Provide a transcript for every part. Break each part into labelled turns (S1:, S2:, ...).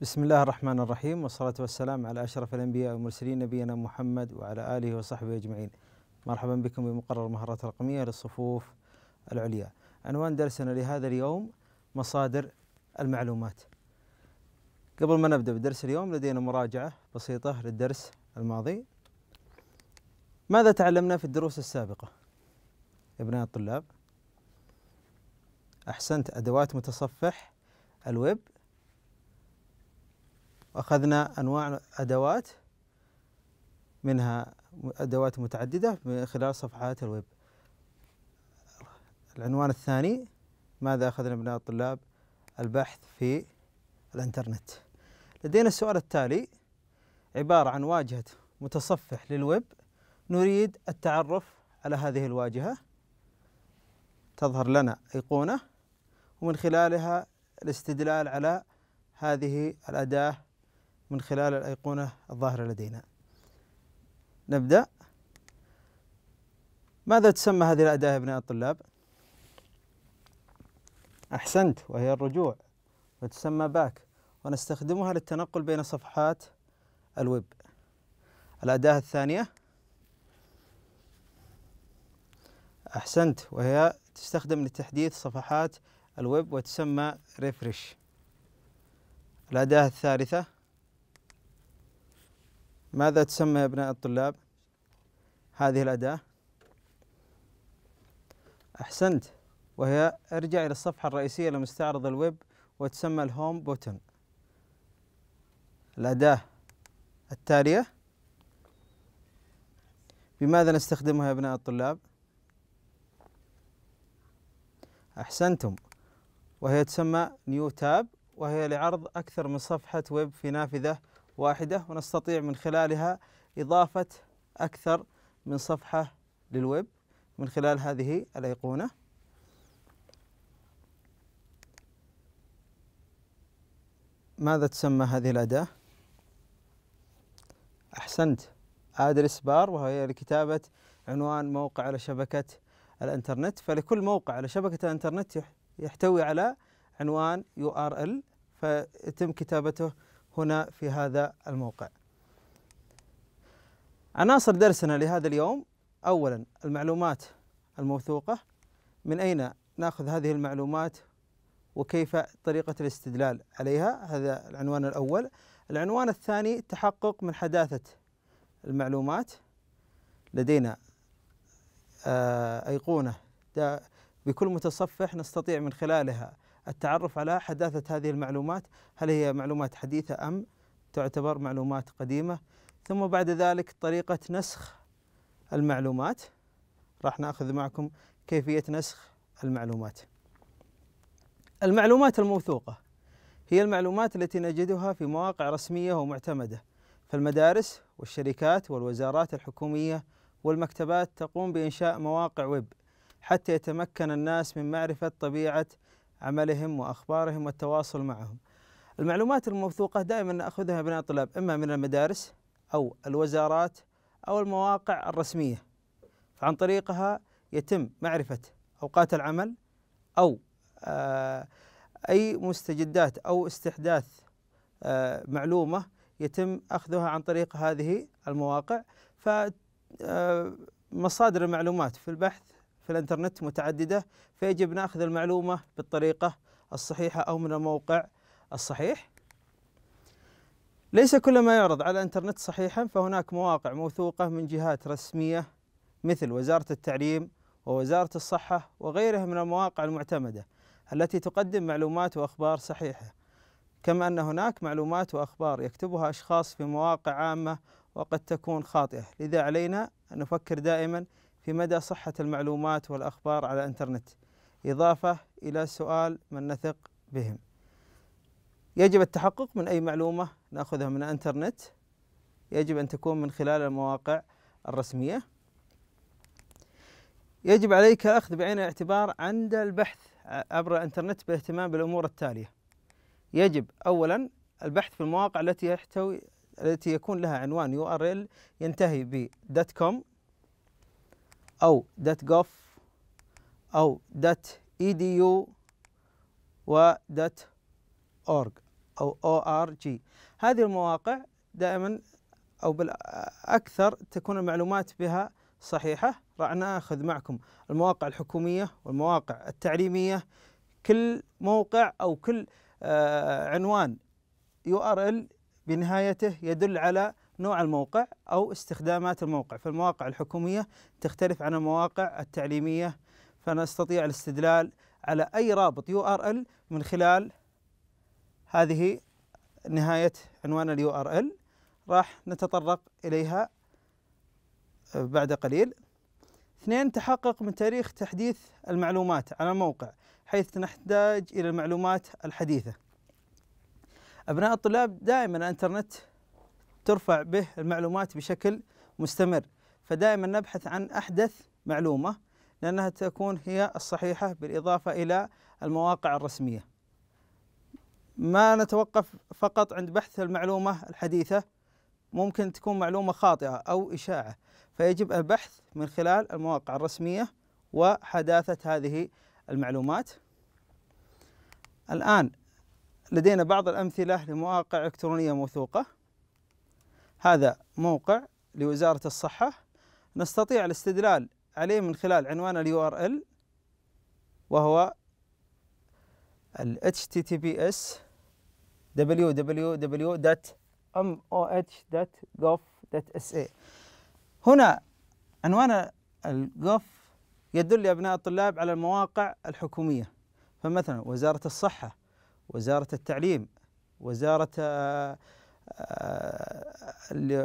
S1: بسم الله الرحمن الرحيم والصلاة والسلام على أشرف الأنبياء والمرسلين نبينا محمد وعلى آله وصحبه أجمعين مرحبا بكم بمقرر المهارات الرقمية للصفوف العليا عنوان درسنا لهذا اليوم مصادر المعلومات قبل ما نبدأ بدرس اليوم لدينا مراجعة بسيطة للدرس الماضي ماذا تعلمنا في الدروس السابقة أبناء الطلاب أحسنت أدوات متصفح الويب أخذنا أنواع أدوات منها أدوات متعددة من خلال صفحات الويب العنوان الثاني ماذا أخذنا من الطلاب البحث في الإنترنت لدينا السؤال التالي عبارة عن واجهة متصفح للويب نريد التعرف على هذه الواجهة تظهر لنا أيقونة ومن خلالها الاستدلال على هذه الأداة من خلال الأيقونة الظاهرة لدينا نبدأ ماذا تسمى هذه الأداة يا أبناء الطلاب؟ أحسنت وهي الرجوع وتسمى باك ونستخدمها للتنقل بين صفحات الويب الأداة الثانية أحسنت وهي تستخدم لتحديث صفحات الويب وتسمى ريفرش الأداة الثالثة ماذا تسمى يا أبناء الطلاب هذه الأداة أحسنت وهي ارجع إلى الصفحة الرئيسية لمستعرض الويب وتسمى الهوم بوتن الأداة التالية بماذا نستخدمها يا أبناء الطلاب أحسنتم وهي تسمى نيو تاب وهي لعرض أكثر من صفحة ويب في نافذة واحدة ونستطيع من خلالها إضافة أكثر من صفحة للويب من خلال هذه الأيقونة ماذا تسمى هذه الأداة؟ أحسنت أدرس بار وهي لكتابة عنوان موقع على شبكة الإنترنت فلكل موقع على شبكة الإنترنت يحتوي على عنوان URL فيتم كتابته هنا في هذا الموقع عناصر درسنا لهذا اليوم أولا المعلومات الموثوقة من أين نأخذ هذه المعلومات وكيف طريقة الاستدلال عليها هذا العنوان الأول العنوان الثاني تحقق من حداثة المعلومات لدينا آه، أيقونة بكل متصفح نستطيع من خلالها التعرف على حداثة هذه المعلومات هل هي معلومات حديثة أم تعتبر معلومات قديمة ثم بعد ذلك طريقة نسخ المعلومات راح ناخذ معكم كيفية نسخ المعلومات المعلومات الموثوقة هي المعلومات التي نجدها في مواقع رسمية ومعتمدة فالمدارس والشركات والوزارات الحكومية والمكتبات تقوم بإنشاء مواقع ويب حتى يتمكن الناس من معرفة طبيعة عملهم واخبارهم والتواصل معهم. المعلومات الموثوقه دائما ناخذها من الطلاب اما من المدارس او الوزارات او المواقع الرسميه. فعن طريقها يتم معرفه اوقات العمل او آه، اي مستجدات او استحداث آه، معلومه يتم اخذها عن طريق هذه المواقع ف آه، مصادر المعلومات في البحث في الانترنت متعدده فيجب ناخذ المعلومه بالطريقه الصحيحه او من الموقع الصحيح. ليس كل ما يعرض على الانترنت صحيحا فهناك مواقع موثوقه من جهات رسميه مثل وزاره التعليم ووزاره الصحه وغيرها من المواقع المعتمده التي تقدم معلومات واخبار صحيحه. كما ان هناك معلومات واخبار يكتبها اشخاص في مواقع عامه وقد تكون خاطئه، لذا علينا ان نفكر دائما في مدى صحة المعلومات والأخبار على الإنترنت إضافة إلى سؤال من نثق بهم يجب التحقق من أي معلومة نأخذها من الإنترنت يجب أن تكون من خلال المواقع الرسمية يجب عليك أخذ بعين الاعتبار عند البحث عبر الإنترنت بالاهتمام بالأمور التالية يجب أولا البحث في المواقع التي يحتوي التي يكون لها عنوان يو ار ال ينتهي ب دوت كوم أو .gov أو .edu و .org أو أو آر جي هذه المواقع دائما أو بالأكثر تكون المعلومات بها صحيحة راح ناخذ معكم المواقع الحكومية والمواقع التعليمية كل موقع أو كل آه، عنوان يو ار ال بنهايته يدل على نوع الموقع أو استخدامات الموقع فالمواقع الحكومية تختلف عن المواقع التعليمية فنستطيع الاستدلال على أي رابط يو ار ال من خلال هذه نهاية عنوان اليو ار ال راح نتطرق إليها آه، بعد قليل اثنين تحقق من تاريخ تحديث المعلومات على الموقع حيث نحتاج إلى المعلومات الحديثة أبناء الطلاب دائما الإنترنت ترفع به المعلومات بشكل مستمر فدائما نبحث عن أحدث معلومة لأنها تكون هي الصحيحة بالإضافة إلى المواقع الرسمية ما نتوقف فقط عند بحث المعلومة الحديثة ممكن تكون معلومة خاطئة أو إشاعة فيجب البحث من خلال المواقع الرسمية وحداثة هذه المعلومات الآن لدينا بعض الأمثلة لمواقع إلكترونية موثوقة هذا موقع لوزارة الصحة نستطيع الاستدلال عليه من خلال عنوان اليو ار ال وهو ال https www.moh.gov.sa إيه. هنا عنوان الجوف يدل لأبناء الطلاب على المواقع الحكومية فمثلا وزارة الصحة وزارة التعليم وزارة آه،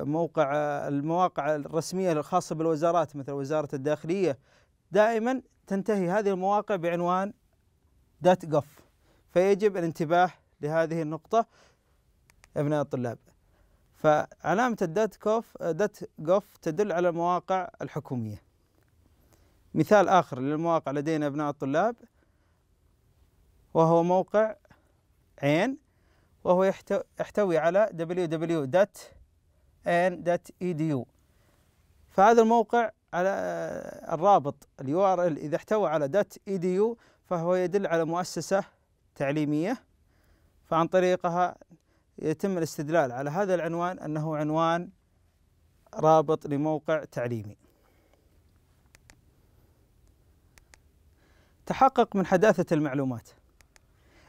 S1: موقع المواقع الرسمية الخاصة بالوزارات مثل وزارة الداخلية دائما تنتهي هذه المواقع بعنوان دات جف فيجب الانتباه لهذه النقطة أبناء الطلاب فعلامة الدات كوف دات جوف تدل على المواقع الحكومية مثال آخر للمواقع لدينا أبناء الطلاب وهو موقع عين وهو يحتوي على www.an.edu فهذا الموقع على آه، الرابط اليو ار ال اذا احتوى على .edu فهو يدل على مؤسسة تعليمية فعن طريقها يتم الاستدلال على هذا العنوان أنه عنوان رابط لموقع تعليمي تحقق من حداثة المعلومات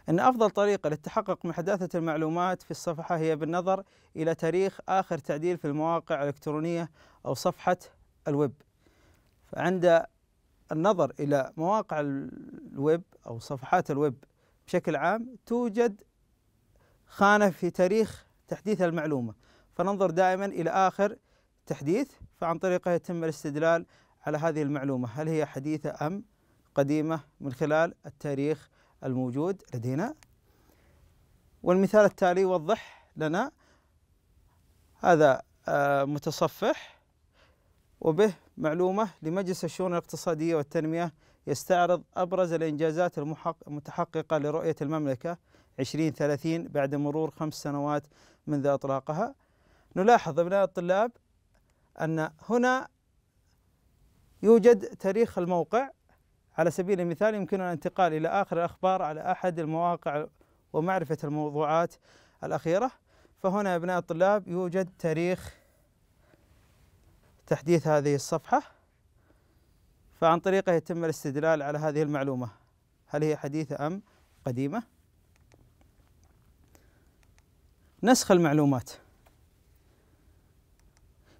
S1: أن أفضل طريقة للتحقق من حداثة المعلومات في الصفحة هي بالنظر إلى تاريخ آخر تعديل في المواقع الإلكترونية أو صفحة الويب فعند النظر إلى مواقع الويب أو صفحات الويب بشكل عام توجد خانة في تاريخ تحديث المعلومة فننظر دائما إلى آخر تحديث فعن طريقه يتم الاستدلال على هذه المعلومة هل هي حديثة أم قديمة من خلال التاريخ الموجود لدينا والمثال التالي يوضح لنا هذا آه، متصفح وبه معلومة لمجلس الشؤون الاقتصادية والتنمية يستعرض أبرز الإنجازات المتحققة لرؤية المملكة 2030 بعد مرور خمس سنوات منذ إطلاقها نلاحظ أبناء الطلاب أن هنا يوجد تاريخ الموقع على سبيل المثال يمكننا الانتقال إلى آخر الأخبار على أحد المواقع ومعرفة الموضوعات الأخيرة فهنا يا أبناء الطلاب يوجد تاريخ تحديث هذه الصفحة فعن طريقه يتم الاستدلال على هذه المعلومة هل هي حديثة أم قديمة نسخ المعلومات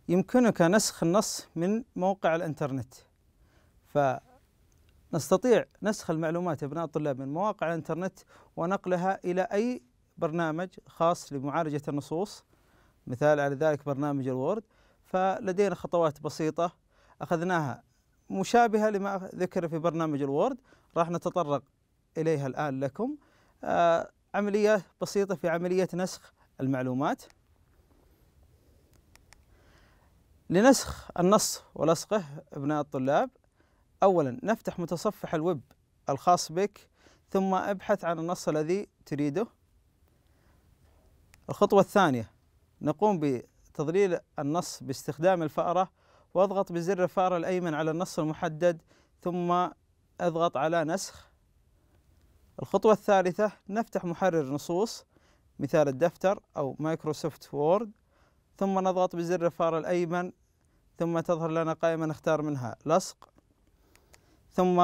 S1: يمكنك نسخ النص من موقع الانترنت ف نستطيع نسخ المعلومات ابناء الطلاب من مواقع الانترنت ونقلها الى اي برنامج خاص لمعالجه النصوص مثال على ذلك برنامج الوورد فلدينا خطوات بسيطه اخذناها مشابهه لما ذكر في برنامج الوورد راح نتطرق اليها الان لكم آه، عمليه بسيطه في عمليه نسخ المعلومات لنسخ النص ولصقه ابناء الطلاب أولا نفتح متصفح الويب الخاص بك ثم ابحث عن النص الذي تريده الخطوة الثانية نقوم بتضليل النص باستخدام الفأرة واضغط بزر الفأرة الأيمن على النص المحدد ثم اضغط على نسخ الخطوة الثالثة نفتح محرر نصوص مثال الدفتر أو مايكروسوفت وورد ثم نضغط بزر الفأرة الأيمن ثم تظهر لنا قائمة نختار منها لصق ثم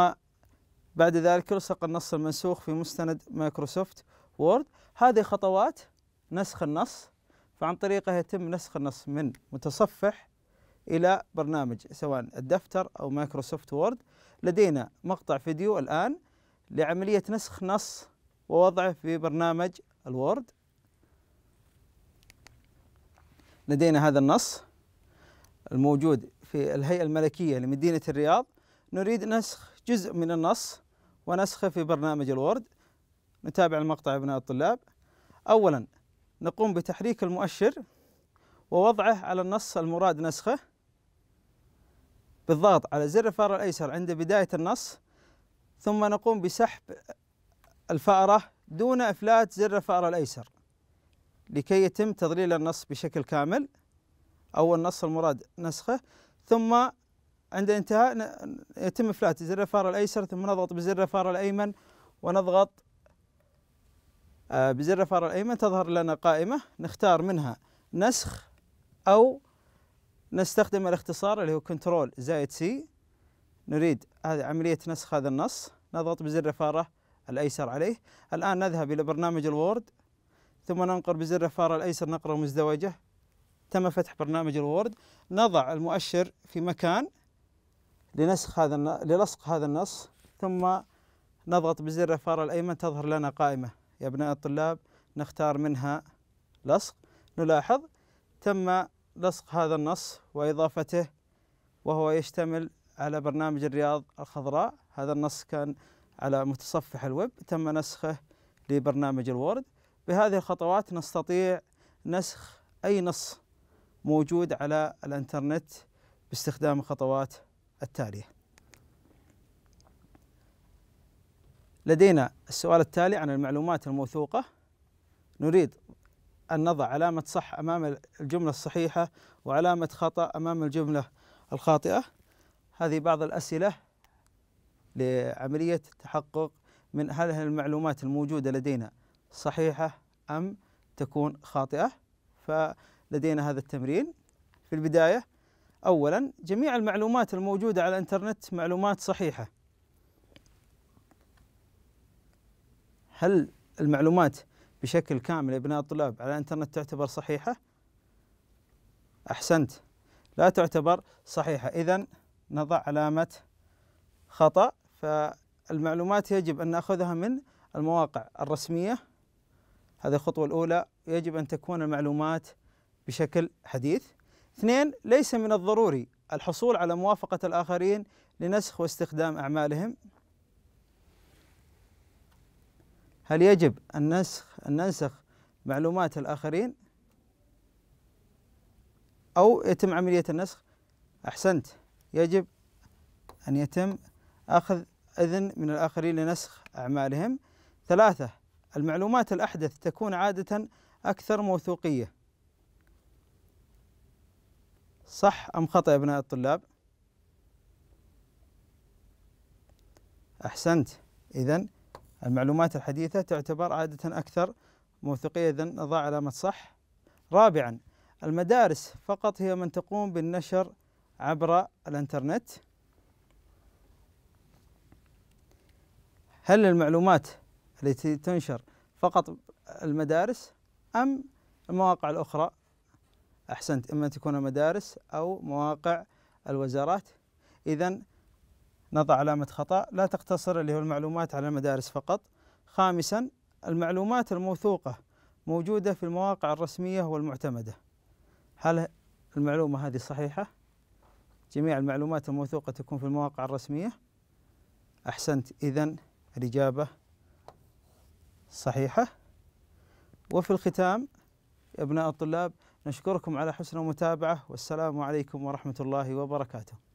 S1: بعد ذلك يلصق النص المنسوخ في مستند مايكروسوفت وورد هذه خطوات نسخ النص فعن طريقها يتم نسخ النص من متصفح إلى برنامج سواء الدفتر أو مايكروسوفت وورد لدينا مقطع فيديو الآن لعملية نسخ نص ووضعه في برنامج الوورد لدينا هذا النص الموجود في الهيئة الملكية لمدينة الرياض نريد نسخ جزء من النص ونسخه في برنامج الوورد نتابع المقطع ابناء الطلاب اولا نقوم بتحريك المؤشر ووضعه على النص المراد نسخه بالضغط على زر الفار الايسر عند بدايه النص ثم نقوم بسحب الفاره دون افلات زر الفأرة الايسر لكي يتم تضليل النص بشكل كامل او النص المراد نسخه ثم عند انتهاء يتم إفلات زر الفار الأيسر ثم نضغط بزر الفار الأيمن ونضغط آه، بزر الفار الأيمن تظهر لنا قائمة نختار منها نسخ أو نستخدم الاختصار اللي هو كنترول زائد سي نريد هذه عملية نسخ هذا النص نضغط بزر الفارة الأيسر عليه الآن نذهب إلى برنامج الوورد ثم ننقر بزر الفارة الأيسر نقرة مزدوجة تم فتح برنامج الوورد نضع المؤشر في مكان لنسخ هذا للصق هذا النص ثم نضغط بزر الفار الأيمن تظهر لنا قائمة يا أبناء الطلاب نختار منها لصق نلاحظ تم لصق هذا النص وإضافته وهو يشتمل على برنامج الرياض الخضراء هذا النص كان على متصفح الويب تم نسخه لبرنامج الوورد بهذه الخطوات نستطيع نسخ أي نص موجود على الإنترنت باستخدام خطوات التالية لدينا السؤال التالي عن المعلومات الموثوقة نريد أن نضع علامة صح أمام الجملة الصحيحة وعلامة خطأ أمام الجملة الخاطئة هذه بعض الأسئلة لعملية التحقق من هل المعلومات الموجودة لدينا صحيحة أم تكون خاطئة فلدينا هذا التمرين في البداية أولا جميع المعلومات الموجودة على الإنترنت معلومات صحيحة هل المعلومات بشكل كامل لابناء الطلاب على الانترنت تعتبر صحيحة؟ أحسنت لا تعتبر صحيحة إذا نضع علامة خطأ فالمعلومات يجب أن نأخذها من المواقع الرسمية هذه الخطوة الأولى يجب أن تكون المعلومات بشكل حديث اثنين ليس من الضروري الحصول على موافقة الآخرين لنسخ واستخدام أعمالهم هل يجب أن ننسخ, أن ننسخ معلومات الآخرين أو يتم عملية النسخ أحسنت يجب أن يتم أخذ إذن من الآخرين لنسخ أعمالهم ثلاثة المعلومات الأحدث تكون عادة أكثر موثوقية صح أم خطأ يا أبناء الطلاب أحسنت إذا المعلومات الحديثة تعتبر عادة أكثر موثقية إذا نضع علامة صح رابعا المدارس فقط هي من تقوم بالنشر عبر الانترنت هل المعلومات التي تنشر فقط المدارس أم المواقع الأخرى أحسنت إما تكون مدارس أو مواقع الوزارات إذا نضع علامة خطأ لا تقتصر اللي هو المعلومات على المدارس فقط خامسا المعلومات الموثوقة موجودة في المواقع الرسمية والمعتمدة هل المعلومة هذه صحيحة؟ جميع المعلومات الموثوقة تكون في المواقع الرسمية أحسنت إذا الإجابة صحيحة وفي الختام أبناء الطلاب نشكركم على حسن المتابعة والسلام عليكم ورحمة الله وبركاته